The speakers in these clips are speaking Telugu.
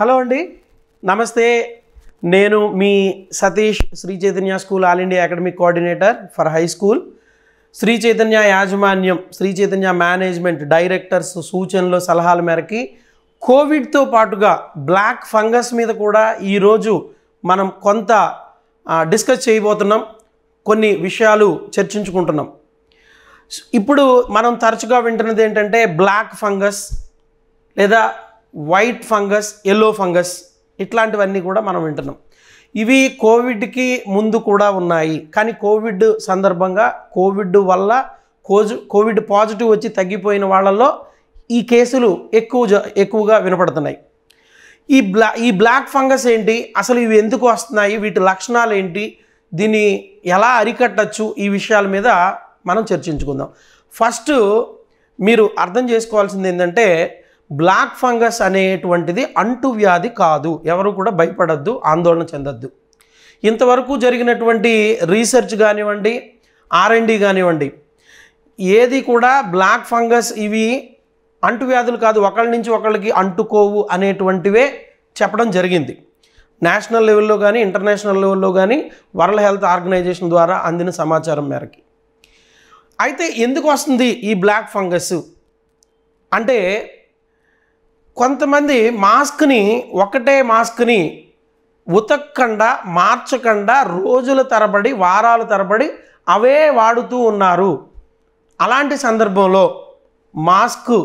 హలో అండి నమస్తే నేను మీ Satish Sri Chaitanya school all India academic coordinator for high school Sri Chaitanya యాజమాన్యం శ్రీ చైతన్య మేనేజ్మెంట్ డైరెక్టర్స్ సూచనలు సలహాల మేరకి కోవిడ్తో పాటుగా బ్లాక్ ఫంగస్ మీద కూడా ఈరోజు మనం కొంత డిస్కస్ చేయబోతున్నాం కొన్ని విషయాలు చర్చించుకుంటున్నాం ఇప్పుడు మనం తరచుగా వింటున్నది ఏంటంటే బ్లాక్ ఫంగస్ లేదా వైట్ ఫంగస్ ఎల్లో ఫంగస్ ఇట్లాంటివన్నీ కూడా మనం వింటున్నాం ఇవి కోవిడ్కి ముందు కూడా ఉన్నాయి కానీ కోవిడ్ సందర్భంగా కోవిడ్ వల్ల కోజు కోవిడ్ పాజిటివ్ వచ్చి తగ్గిపోయిన వాళ్ళల్లో ఈ కేసులు ఎక్కువ ఎక్కువగా వినపడుతున్నాయి ఈ బ్లా ఈ బ్లాక్ ఫంగస్ ఏంటి అసలు ఇవి ఎందుకు వస్తున్నాయి వీటి లక్షణాలు ఏంటి దీన్ని ఎలా అరికట్టచ్చు ఈ విషయాల మీద మనం చర్చించుకుందాం ఫస్ట్ మీరు అర్థం చేసుకోవాల్సింది ఏంటంటే బ్లాక్ ఫంగస్ అనేటువంటిది అంటువ్యాధి కాదు ఎవరు కూడా భయపడద్దు ఆందోళన చెందొద్దు ఇంతవరకు జరిగినటువంటి రీసెర్చ్ కానివ్వండి ఆర్ఎండి కానివ్వండి ఏది కూడా బ్లాక్ ఫంగస్ ఇవి అంటువ్యాధులు కాదు ఒకళ్ళ నుంచి ఒకళ్ళకి అంటుకోవు అనేటువంటివే చెప్పడం జరిగింది నేషనల్ లెవెల్లో కానీ ఇంటర్నేషనల్ లెవెల్లో కానీ వరల్డ్ హెల్త్ ఆర్గనైజేషన్ ద్వారా అందిన సమాచారం మేరకి అయితే ఎందుకు వస్తుంది ఈ బ్లాక్ ఫంగస్ అంటే కొంతమంది మాస్క్ని ఒకటే మాస్క్ని ఉతక్కండా మార్చకుండా రోజుల తరబడి వారాల తరబడి అవే వాడుతూ ఉన్నారు అలాంటి సందర్భంలో మాస్క్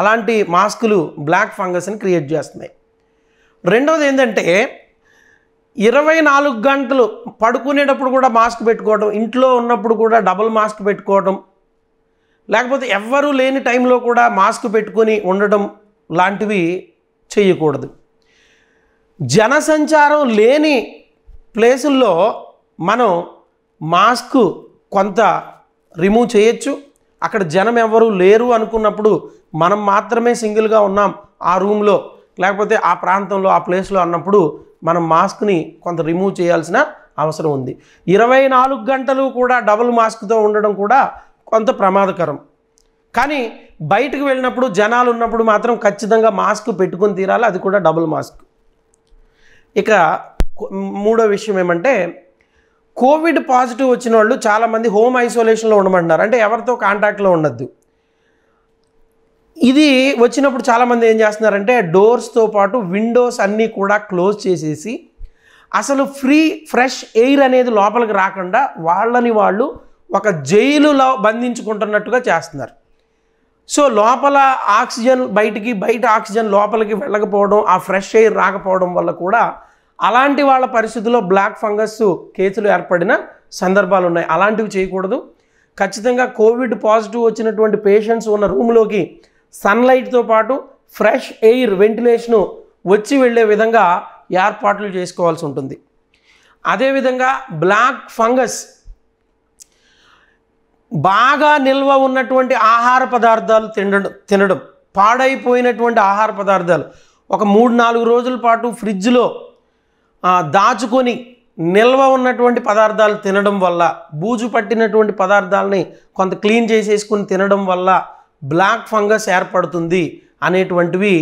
అలాంటి మాస్కులు బ్లాక్ ఫంగస్ని క్రియేట్ చేస్తున్నాయి రెండవది ఏంటంటే ఇరవై నాలుగు గంటలు పడుకునేటప్పుడు కూడా మాస్క్ పెట్టుకోవడం ఇంట్లో ఉన్నప్పుడు కూడా డబుల్ మాస్క్ పెట్టుకోవడం లేకపోతే ఎవ్వరూ లేని టైంలో కూడా మాస్క్ పెట్టుకొని ఉండడం లాంటివి చేయకూడదు జనసంచారం లేని ప్లేసుల్లో మనం మాస్క్ కొంత రిమూవ్ చేయొచ్చు అక్కడ జనం ఎవరు లేరు అనుకున్నప్పుడు మనం మాత్రమే సింగిల్గా ఉన్నాం ఆ రూమ్లో లేకపోతే ఆ ప్రాంతంలో ఆ ప్లేస్లో అన్నప్పుడు మనం మాస్క్ని కొంత రిమూవ్ చేయాల్సిన అవసరం ఉంది ఇరవై నాలుగు గంటలు కూడా డబుల్ మాస్క్తో ఉండడం కూడా కొంత ప్రమాదకరం కానీ బయటకు వెళ్ళినప్పుడు జనాలు ఉన్నప్పుడు మాత్రం ఖచ్చితంగా మాస్క్ పెట్టుకుని తీరాలి అది కూడా డబుల్ మాస్క్ ఇక మూడో విషయం ఏమంటే కోవిడ్ పాజిటివ్ వచ్చిన వాళ్ళు చాలామంది హోమ్ ఐసోలేషన్లో ఉండమంటున్నారు అంటే ఎవరితో కాంటాక్ట్లో ఉండద్దు ఇది వచ్చినప్పుడు చాలామంది ఏం చేస్తున్నారంటే డోర్స్తో పాటు విండోస్ అన్నీ కూడా క్లోజ్ చేసేసి అసలు ఫ్రీ ఫ్రెష్ ఎయిర్ అనేది లోపలికి రాకుండా వాళ్ళని వాళ్ళు ఒక జైలులో బంధించుకుంటున్నట్టుగా చేస్తున్నారు సో లోపల ఆక్సిజన్ బయటికి బయట ఆక్సిజన్ లోపలికి వెళ్ళకపోవడం ఆ ఫ్రెష్ ఎయిర్ రాకపోవడం వల్ల కూడా అలాంటి వాళ్ళ పరిస్థితుల్లో బ్లాక్ ఫంగస్ కేసులు ఏర్పడిన సందర్భాలు ఉన్నాయి అలాంటివి చేయకూడదు ఖచ్చితంగా కోవిడ్ పాజిటివ్ వచ్చినటువంటి పేషెంట్స్ ఉన్న రూమ్లోకి సన్లైట్తో పాటు ఫ్రెష్ ఎయిర్ వెంటిలేషను వచ్చి వెళ్ళే విధంగా ఏర్పాట్లు చేసుకోవాల్సి ఉంటుంది అదేవిధంగా బ్లాక్ ఫంగస్ బాగా నిల్వ ఉన్నటువంటి ఆహార పదార్థాలు తినడం తినడం పాడైపోయినటువంటి ఆహార పదార్థాలు ఒక మూడు నాలుగు రోజుల పాటు ఫ్రిడ్జ్లో దాచుకొని నిల్వ ఉన్నటువంటి పదార్థాలు తినడం వల్ల బూజు పట్టినటువంటి పదార్థాలని కొంత క్లీన్ చేసేసుకుని తినడం వల్ల బ్లాక్ ఫంగస్ ఏర్పడుతుంది అనేటువంటివి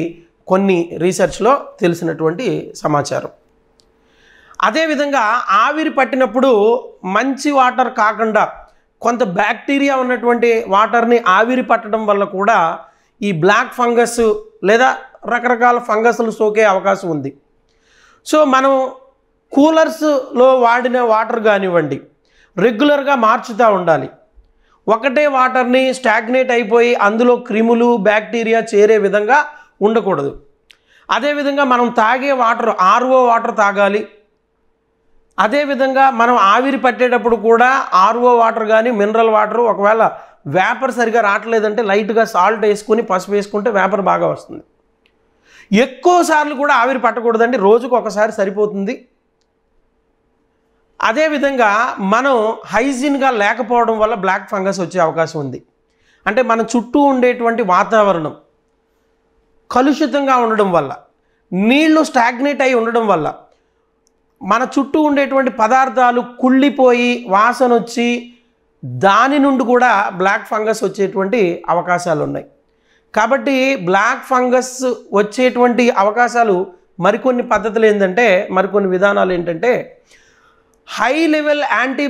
కొన్ని రీసెర్చ్లో తెలిసినటువంటి సమాచారం అదేవిధంగా ఆవిరి పట్టినప్పుడు మంచి వాటర్ కాకుండా కొంత బ్యాక్టీరియా ఉన్నటువంటి వాటర్ని ఆవిరి పట్టడం వల్ల కూడా ఈ బ్లాక్ ఫంగస్ లేదా రకరకాల ఫంగస్లు సోకే అవకాశం ఉంది సో మనం కూలర్స్లో వాడిన వాటర్ కానివ్వండి రెగ్యులర్గా మార్చుతూ ఉండాలి ఒకటే వాటర్ని స్టాగ్నేట్ అయిపోయి అందులో క్రిములు బ్యాక్టీరియా చేరే విధంగా ఉండకూడదు అదేవిధంగా మనం తాగే వాటర్ ఆర్ఓ వాటర్ తాగాలి అదేవిధంగా మనం ఆవిరి పట్టేటప్పుడు కూడా ఆర్ఓ వాటర్ కానీ మినరల్ వాటర్ ఒకవేళ వేపర్ సరిగా రావట్లేదంటే లైట్గా సాల్ట్ వేసుకొని పసుపు వేసుకుంటే వేపర్ బాగా వస్తుంది ఎక్కువ సార్లు కూడా ఆవిరి పట్టకూడదండి రోజుకు ఒకసారి సరిపోతుంది అదేవిధంగా మనం హైజీన్గా లేకపోవడం వల్ల బ్లాక్ ఫంగస్ వచ్చే అవకాశం ఉంది అంటే మన చుట్టూ ఉండేటువంటి వాతావరణం కలుషితంగా ఉండడం వల్ల నీళ్లు స్టాగ్నేట్ అయి ఉండడం వల్ల మన చుట్టూ ఉండేటువంటి పదార్థాలు కుళ్ళిపోయి వాసన వచ్చి దాని నుండి కూడా బ్లాక్ ఫంగస్ వచ్చేటువంటి అవకాశాలు ఉన్నాయి కాబట్టి బ్లాక్ ఫంగస్ వచ్చేటువంటి అవకాశాలు మరికొన్ని పద్ధతులు ఏంటంటే మరికొన్ని విధానాలు ఏంటంటే హై లెవెల్ యాంటీ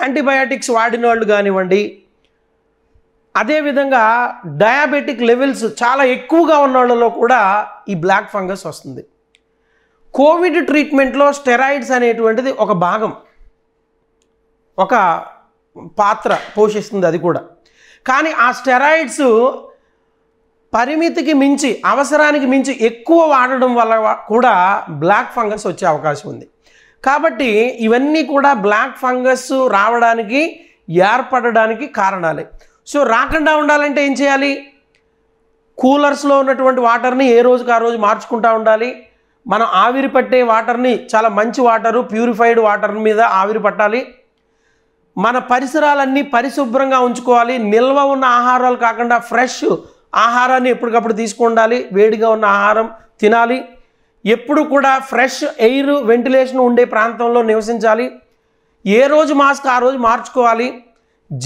యాంటీబయాటిక్స్ వాడిన వాళ్ళు కానివ్వండి అదేవిధంగా డయాబెటిక్ లెవెల్స్ చాలా ఎక్కువగా ఉన్న వాళ్ళలో కూడా ఈ బ్లాక్ ఫంగస్ వస్తుంది కోవిడ్ ట్రీట్మెంట్లో స్టెరాయిడ్స్ అనేటువంటిది ఒక భాగం ఒక పాత్ర పోషిస్తుంది అది కూడా కానీ ఆ స్టెరాయిడ్స్ పరిమితికి మించి అవసరానికి మించి ఎక్కువ వాడడం వల్ల కూడా బ్లాక్ ఫంగస్ వచ్చే అవకాశం ఉంది కాబట్టి ఇవన్నీ కూడా బ్లాక్ ఫంగస్ రావడానికి ఏర్పడడానికి కారణాలే సో రాకుండా ఉండాలంటే ఏం చేయాలి కూలర్స్లో ఉన్నటువంటి వాటర్ని ఏ రోజుకి ఆ రోజు మార్చుకుంటూ ఉండాలి మనం ఆవిరి పట్టే వాటర్ని చాలా మంచి వాటరు ప్యూరిఫైడ్ వాటర్ మీద ఆవిరి పట్టాలి మన పరిసరాలన్నీ పరిశుభ్రంగా ఉంచుకోవాలి నిల్వ ఉన్న ఆహారాలు కాకుండా ఫ్రెష్ ఆహారాన్ని ఎప్పటికప్పుడు తీసుకుండాలి వేడిగా ఉన్న ఆహారం తినాలి ఎప్పుడు కూడా ఫ్రెష్ ఎయిర్ వెంటిలేషన్ ఉండే ప్రాంతంలో నివసించాలి ఏ రోజు మాస్క్ ఆ రోజు మార్చుకోవాలి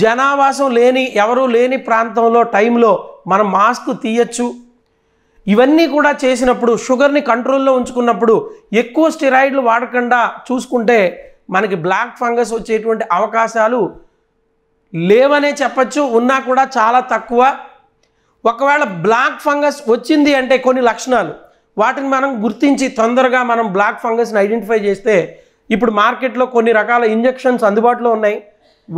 జనావాసం లేని ఎవరూ లేని ప్రాంతంలో టైంలో మనం మాస్క్ తీయచ్చు ఇవన్నీ కూడా చేసినప్పుడు షుగర్ని కంట్రోల్లో ఉంచుకున్నప్పుడు ఎక్కువ స్టిరాయిడ్లు వాడకుండా చూసుకుంటే మనకి బ్లాక్ ఫంగస్ వచ్చేటువంటి అవకాశాలు లేవనే చెప్పచ్చు ఉన్నా కూడా చాలా తక్కువ ఒకవేళ బ్లాక్ ఫంగస్ వచ్చింది అంటే కొన్ని లక్షణాలు వాటిని మనం గుర్తించి తొందరగా మనం బ్లాక్ ఫంగస్ని ఐడెంటిఫై చేస్తే ఇప్పుడు మార్కెట్లో కొన్ని రకాల ఇంజెక్షన్స్ అందుబాటులో ఉన్నాయి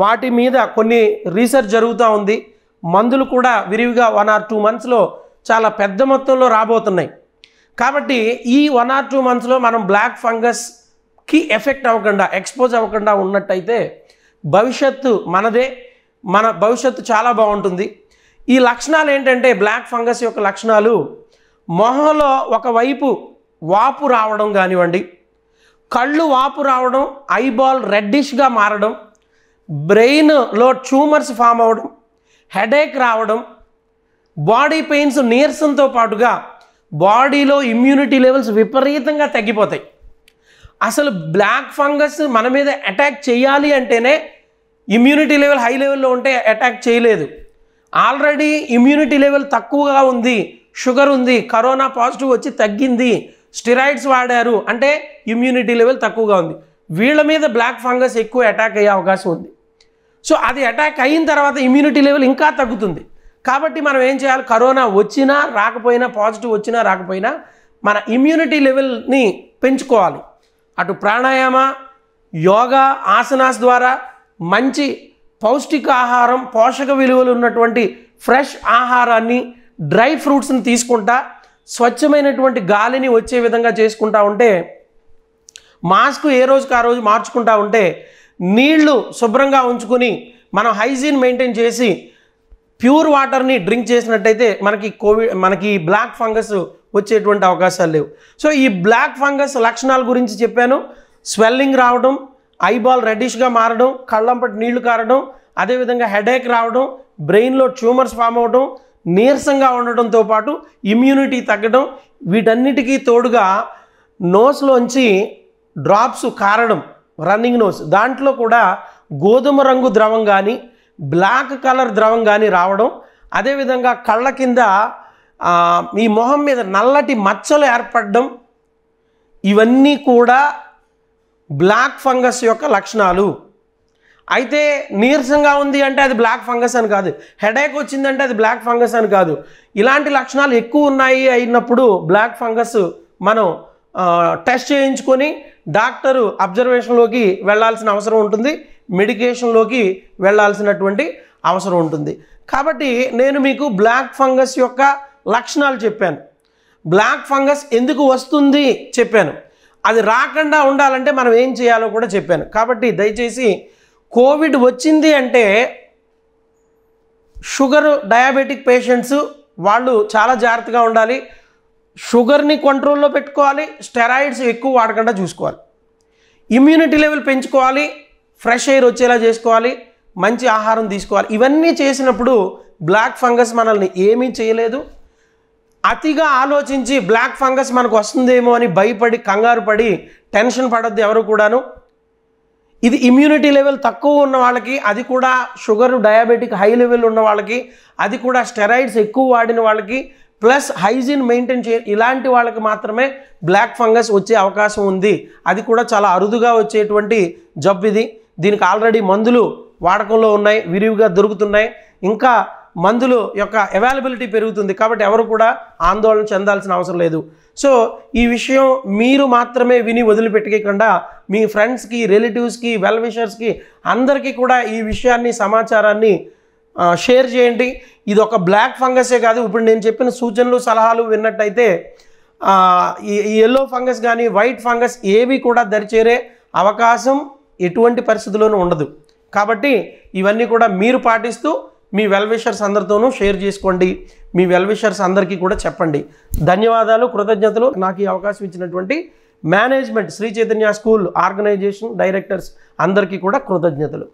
వాటి మీద కొన్ని రీసెర్చ్ జరుగుతూ ఉంది మందులు కూడా విరివిగా వన్ ఆర్ టూ మంత్స్లో చాలా పెద్ద మొత్తంలో రాబోతున్నాయి కాబట్టి ఈ వన్ ఆర్ టూ మంత్స్లో మనం బ్లాక్ ఫంగస్కి ఎఫెక్ట్ అవ్వకుండా ఎక్స్పోజ్ అవ్వకుండా ఉన్నట్టయితే భవిష్యత్తు మనదే మన భవిష్యత్తు చాలా బాగుంటుంది ఈ లక్షణాలు ఏంటంటే బ్లాక్ ఫంగస్ యొక్క లక్షణాలు మొహంలో ఒకవైపు వాపు రావడం కానివ్వండి కళ్ళు వాపు రావడం ఐబాల్ రెడ్డిష్గా మారడం బ్రెయిన్లో ట్యూమర్స్ ఫామ్ అవ్వడం హెడేక్ రావడం బాడీ పెయిన్స్ నీరసంతో పాటుగా బాడీలో ఇమ్యూనిటీ లెవెల్స్ విపరీతంగా తగ్గిపోతాయి అసలు బ్లాక్ ఫంగస్ మన మీద అటాక్ చేయాలి అంటేనే ఇమ్యూనిటీ లెవెల్ హై లెవెల్లో ఉంటే అటాక్ చేయలేదు ఆల్రెడీ ఇమ్యూనిటీ లెవెల్ తక్కువగా ఉంది షుగర్ ఉంది కరోనా పాజిటివ్ వచ్చి తగ్గింది స్టిరాయిడ్స్ వాడారు అంటే ఇమ్యూనిటీ లెవెల్ తక్కువగా ఉంది వీళ్ళ మీద బ్లాక్ ఫంగస్ ఎక్కువ అటాక్ అయ్యే అవకాశం ఉంది సో అది అటాక్ అయిన తర్వాత ఇమ్యూనిటీ లెవెల్ ఇంకా తగ్గుతుంది కాబట్టి మనం ఏం చేయాలి కరోనా వచ్చినా రాకపోయినా పాజిటివ్ వచ్చినా రాకపోయినా మన ఇమ్యూనిటీ లెవెల్ని పెంచుకోవాలి అటు ప్రాణాయామ యోగా ఆసనాస్ ద్వారా మంచి పౌష్టిక ఆహారం పోషక విలువలు ఉన్నటువంటి ఫ్రెష్ ఆహారాన్ని డ్రై ఫ్రూట్స్ని తీసుకుంటా స్వచ్ఛమైనటువంటి గాలిని వచ్చే విధంగా చేసుకుంటా ఉంటే మాస్క్ ఏ రోజుకి ఆ రోజు మార్చుకుంటా ఉంటే నీళ్లు శుభ్రంగా ఉంచుకుని మనం హైజీన్ మెయింటైన్ చేసి ప్యూర్ వాటర్ని డ్రింక్ చేసినట్టయితే మనకి కోవిడ్ మనకి బ్లాక్ ఫంగస్ వచ్చేటువంటి అవకాశాలు లేవు సో ఈ బ్లాక్ ఫంగస్ లక్షణాల గురించి చెప్పాను స్వెల్లింగ్ రావడం ఐబాల్ రెడ్డిష్గా మారడం కళ్ళంపటి నీళ్లు కారడం అదేవిధంగా హెడేక్ రావడం బ్రెయిన్లో ట్యూమర్స్ ఫామ్ అవడం నీరసంగా ఉండడంతో పాటు ఇమ్యూనిటీ తగ్గడం వీటన్నిటికీ తోడుగా నోస్లోంచి డ్రాప్స్ కారడం రన్నింగ్ నోస్ దాంట్లో కూడా గోధుమ రంగు ద్రవం కానీ బ్లాక్ కలర్ ద్రవం కానీ రావడం అదేవిధంగా కళ్ళ కింద ఈ మొహం మీద నల్లటి మచ్చలు ఏర్పడడం ఇవన్నీ కూడా బ్లాక్ ఫంగస్ యొక్క లక్షణాలు అయితే నీరసంగా ఉంది అంటే అది బ్లాక్ ఫంగస్ అని కాదు హెడేక్ వచ్చిందంటే అది బ్లాక్ ఫంగస్ అని కాదు ఇలాంటి లక్షణాలు ఎక్కువ ఉన్నాయి అయినప్పుడు బ్లాక్ ఫంగస్ మనం టెస్ట్ చేయించుకొని డాక్టరు అబ్జర్వేషన్లోకి వెళ్ళాల్సిన అవసరం ఉంటుంది మెడికేషన్లోకి వెళ్లాల్సినటువంటి అవసరం ఉంటుంది కాబట్టి నేను మీకు బ్లాక్ ఫంగస్ యొక్క లక్షణాలు చెప్పాను బ్లాక్ ఫంగస్ ఎందుకు వస్తుంది చెప్పాను అది రాకుండా ఉండాలంటే మనం ఏం చేయాలో కూడా చెప్పాను కాబట్టి దయచేసి కోవిడ్ వచ్చింది అంటే షుగర్ డయాబెటిక్ పేషెంట్స్ వాళ్ళు చాలా జాగ్రత్తగా ఉండాలి షుగర్ని కంట్రోల్లో పెట్టుకోవాలి స్టెరాయిడ్స్ ఎక్కువ వాడకుండా చూసుకోవాలి ఇమ్యూనిటీ లెవెల్ పెంచుకోవాలి ఫ్రెష్ ఎయిర్ వచ్చేలా చేసుకోవాలి మంచి ఆహారం తీసుకోవాలి ఇవన్నీ చేసినప్పుడు బ్లాక్ ఫంగస్ మనల్ని ఏమీ చేయలేదు అతిగా ఆలోచించి బ్లాక్ ఫంగస్ మనకు వస్తుందేమో అని భయపడి కంగారు పడి టెన్షన్ పడద్దు ఎవరు కూడాను ఇది ఇమ్యూనిటీ లెవెల్ తక్కువ ఉన్న వాళ్ళకి అది కూడా షుగర్ డయాబెటిక్ హై లెవెల్ ఉన్న వాళ్ళకి అది కూడా స్టెరాయిడ్స్ ఎక్కువ వాడిన వాళ్ళకి ప్లస్ హైజీన్ మెయింటైన్ చే ఇలాంటి వాళ్ళకి మాత్రమే బ్లాక్ ఫంగస్ వచ్చే అవకాశం ఉంది అది కూడా చాలా అరుదుగా వచ్చేటువంటి జబ్బు ఇది దీనికి ఆల్రెడీ మందులు వాడకంలో ఉన్నాయి విరివిగా దొరుకుతున్నాయి ఇంకా మందులు యొక్క అవైలబిలిటీ పెరుగుతుంది కాబట్టి ఎవరు కూడా ఆందోళన చెందాల్సిన అవసరం లేదు సో ఈ విషయం మీరు మాత్రమే విని వదిలిపెట్టకుండా మీ ఫ్రెండ్స్కి రిలేటివ్స్కి వెల్ విషర్స్కి అందరికీ కూడా ఈ విషయాన్ని సమాచారాన్ని షేర్ చేయండి ఇది ఒక బ్లాక్ ఫంగసే కాదు ఇప్పుడు నేను చెప్పిన సూచనలు సలహాలు విన్నట్టయితే ఈ ఎల్లో ఫంగస్ కానీ వైట్ ఫంగస్ ఏవి కూడా దరిచేరే అవకాశం ఎటువంటి పరిస్థితిలోనూ ఉండదు కాబట్టి ఇవన్నీ కూడా మీరు పాటిస్తూ మీ వెల్విషర్స్ అందరితోనూ షేర్ చేసుకోండి మీ వెల్విషర్స్ అందరికీ కూడా చెప్పండి ధన్యవాదాలు కృతజ్ఞతలు నాకు ఈ అవకాశం ఇచ్చినటువంటి management Sri Chaitanya school organisation directors అందరికీ కూడా కృతజ్ఞతలు